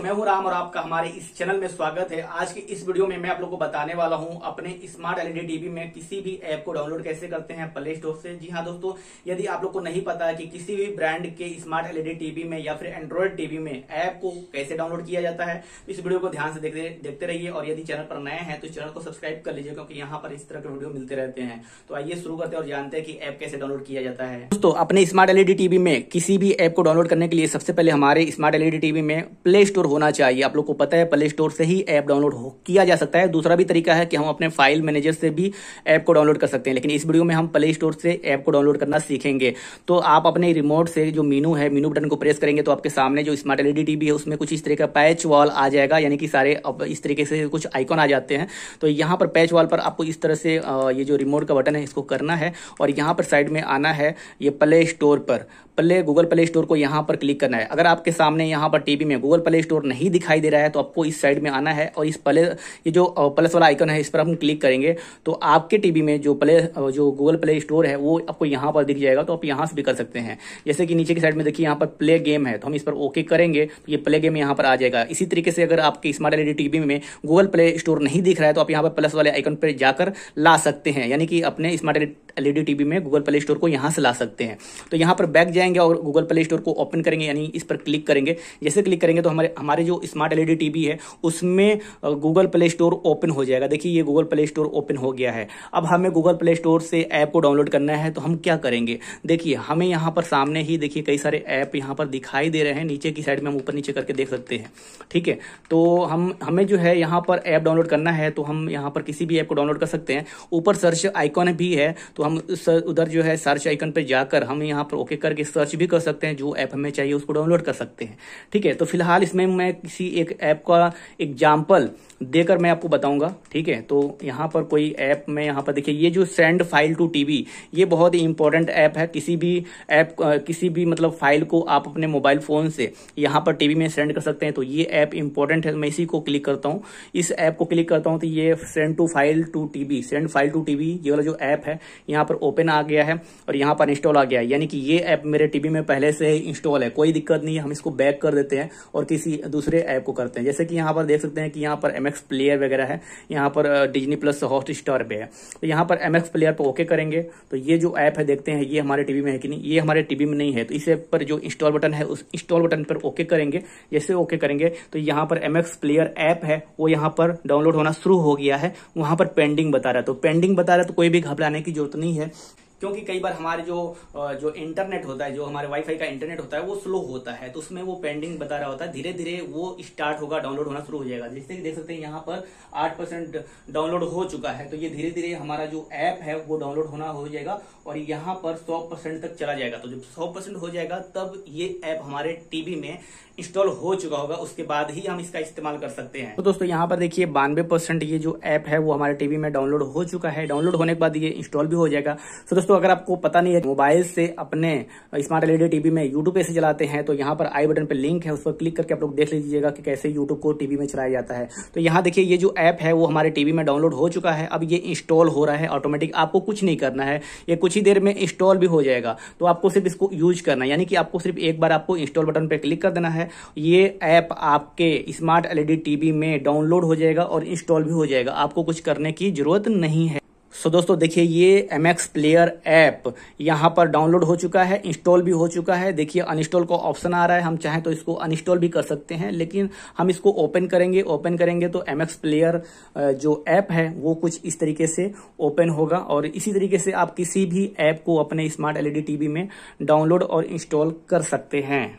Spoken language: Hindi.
तो मैं हूं राम और आपका हमारे इस चैनल में स्वागत है आज के इस वीडियो में मैं आप लोगों को बताने वाला हूं अपने स्मार्ट एलईडी टीवी में किसी भी ऐप को डाउनलोड कैसे करते हैं प्ले स्टोर से जी हाँ दोस्तों यदि आप लोग को नहीं पता है कि किसी भी ब्रांड के स्मार्ट एलईडी टीवी में या फिर एंड्रॉयड टीवी में ऐप को कैसे डाउनलोड किया जाता है तो इस वीडियो को ध्यान से देखते देखते रहिए और यदि चैनल पर नए हैं तो चैनल को सब्सक्राइब कर लीजिए क्योंकि यहाँ पर इस तरह के वीडियो मिलते रहते हैं तो आइए शुरू करते हैं और जानते हैं कि ऐप कैसे डाउनलोड किया जाता है दोस्तों अपने स्मार्ट एलईडी टीवी में किसी भी ऐप को डाउनलोड करने के लिए सबसे पहले हमारे स्मार्ट एलईडी टीवी में प्ले स्टोर होना चाहिए आप लोग को पता है प्ले स्टोर से ही ऐप डाउनलोड किया जा सकता है दूसरा भी तरीका है कि हम अपने फाइल मैनेजर से भी ऐप को डाउनलोड कर सकते हैं लेकिन इस वीडियो में हम प्ले स्टोर से ऐप को डाउनलोड करना सीखेंगे तो आप अपने रिमोट से जो मीनू है मीनू बटन को प्रेस करेंगे तो आपके सामने जो स्मार्ट एलईडी टीवी है उसमें कुछ इस तरह का पैच वॉल आ जाएगा यानी कि सारे इस तरीके से कुछ आइकॉन आ जाते हैं तो यहाँ पर पैच वॉल पर आपको इस तरह से ये जो रिमोट का बटन है इसको करना है और यहाँ पर साइड में आना है ये प्ले स्टोर पर प्ले गूगल प्ले स्टोर को यहाँ पर क्लिक करना है अगर आपके सामने यहाँ पर टीवी में गूगल प्ले स्टोर ओर नहीं दिखाई दे रहा है तो आपको इस साइड में आना है और इस प्ले ये जो प्लस वाला आइकन है इस पर हम क्लिक करेंगे तो आपके टीवी में जो प्ले जो गूगल प्ले स्टोर है वो आपको यहाँ पर दिख जाएगा तो आप यहाँ से भी कर सकते हैं जैसे कि नीचे की साइड में देखिए यहाँ पर प्ले गेम है तो हम इस पर ओके करेंगे तो ये प्ले गेम यहाँ पर आ जाएगा इसी तरीके से अगर आपके स्मार्ट एल टीवी में गूगल प्ले स्टोर नहीं दिख रहा है तो आप यहाँ पर प्लस वाले आइकन पर जाकर ला सकते हैं यानी कि अपने स्मार्ट एलईडी टीवी में गूगल प्ले स्टोर को यहाँ से ला सकते हैं तो यहाँ पर बैक जाएंगे और गूगल प्ले स्टोर को ओपन करेंगे यानी इस पर क्लिक करेंगे जैसे क्लिक करेंगे तो हमारे हमारे जो स्मार्ट एलईडी टीवी है उसमें गूगल प्ले स्टोर ओपन हो जाएगा देखिए ये गूगल प्ले स्टोर ओपन हो गया है अब हमें गूगल प्ले स्टोर से ऐप को डाउनलोड करना है तो हम क्या करेंगे देखिए हमें यहाँ पर सामने ही देखिए कई सारे ऐप यहाँ पर दिखाई दे रहे हैं नीचे की साइड में हम ऊपर नीचे करके देख सकते हैं ठीक है तो हम हमें जो है यहाँ पर ऐप डाउनलोड करना है तो हम यहाँ पर किसी भी ऐप को डाउनलोड कर सकते हैं ऊपर सर्च आइकॉन भी है तो हम उधर जो है सर्च आइकन पर जाकर हम यहाँ पर ओके करके सर्च भी कर सकते हैं जो ऐप हमें चाहिए उसको डाउनलोड कर सकते हैं ठीक है तो फिलहाल इसमें मैं किसी एक ऐप का एग्जाम्पल देकर मैं आपको बताऊंगा ठीक है तो यहाँ पर कोई ऐप में यहाँ पर देखिए ये जो सेंड फाइल टू टीवी ये बहुत ही इंपॉर्टेंट ऐप है किसी भी ऐप किसी भी मतलब फाइल को आप अपने मोबाइल फोन से यहाँ पर टीवी में सेंड कर सकते हैं तो ये ऐप इंपॉर्टेंट है मैं इसी को क्लिक करता हूँ इस ऐप को क्लिक करता हूँ तो ये send to file to TV send file to TV ये वाला जो ऐप है यहाँ पर ओपन आ गया है और यहाँ पर इंस्टॉल आ गया है यानी कि ये ऐप मेरे टीवी में पहले से इंस्टॉल है कोई दिक्कत नहीं है हम इसको बैक कर देते हैं और किसी दूसरे ऐप को करते हैं जैसे कि यहाँ पर देख सकते हैं कि यहाँ पर एमएक्स प्लेयर वगैरह है यहाँ पर डिजनी प्लस हॉट स्टार पे है तो यहाँ पर एमएक्स प्लेयर पर ओके करेंगे तो ये जो ऐप है देखते हैं ये हमारे टीवी में है कि नहीं ये हमारे टीवी में नहीं है तो इस ऐप पर जो इंस्टॉल बटन है उस इंस्टॉल बटन पर ओके करेंगे जैसे ओके करेंगे तो यहाँ पर एमएक्स प्लेयर ऐप है वो यहाँ पर डाउनलोड होना शुरू हो गया है वहां पर पेंडिंग बता रहा है तो पेंडिंग बता रहा है तो कोई भी घबराने की जरूरत नहीं है क्योंकि कई बार हमारे जो जो इंटरनेट होता है जो हमारे वाईफाई का इंटरनेट होता है वो स्लो होता है तो उसमें वो पेंडिंग बता रहा होता है धीरे धीरे वो स्टार्ट होगा डाउनलोड होना शुरू हो जाएगा जैसे कि देख सकते हैं यहाँ पर आठ परसेंट डाउनलोड हो चुका है तो ये धीरे धीरे हमारा जो ऐप है वो डाउनलोड होना हो जाएगा और यहाँ पर सौ परसेंट तक चला जाएगा तो जब सौ परसेंट हो जाएगा तब ये ऐप हमारे टीवी में इंस्टॉल हो चुका होगा उसके बाद ही हम इसका इस्तेमाल कर सकते हैं तो दोस्तों यहाँ पर देखिए बानवे परसेंट ये जो ऐप है वो हमारे टीवी में डाउनलोड हो चुका है डाउनलोड होने के बाद ये इंस्टॉल भी हो जाएगा तो दोस्तों दोस्तों अगर आपको पता नहीं है मोबाइल से अपने स्मार्ट एलईडी टीवी में यूट्यूब ऐसे चलाते हैं तो यहाँ पर आई बटन पर लिंक है उस पर क्लिक करके आप लोग देख लीजिएगा कि कैसे यूट्यूब को टीवी में चलाया जाता है तो यहाँ देखिए ये जो ऐप है वो हमारे टीवी में डाउनलोड हो चुका है अब ये इंस्टॉल हो रहा है ऑटोमेटिक आपको कुछ नहीं करना है ये कुछ ही देर में इंस्टॉल भी हो जाएगा तो आपको सिर्फ इसको यूज करना यानी कि आपको सिर्फ एक बार आपको इंस्टॉल बटन पर क्लिक कर देना है ये ऐप आपके स्मार्ट एलईडी टीवी में डाउनलोड हो जाएगा और इंस्टॉल भी हो जाएगा आपको कुछ करने की जरूरत नहीं है सो so, दोस्तों देखिए ये एम एक्स प्लेयर ऐप यहाँ पर डाउनलोड हो चुका है इंस्टॉल भी हो चुका है देखिए अनइंस्टॉल का ऑप्शन आ रहा है हम चाहें तो इसको अनइंस्टॉल भी कर सकते हैं लेकिन हम इसको ओपन करेंगे ओपन करेंगे तो एम एक्स प्लेयर जो ऐप है वो कुछ इस तरीके से ओपन होगा और इसी तरीके से आप किसी भी ऐप को अपने स्मार्ट एलईडी टीवी में डाउनलोड और इंस्टॉल कर सकते हैं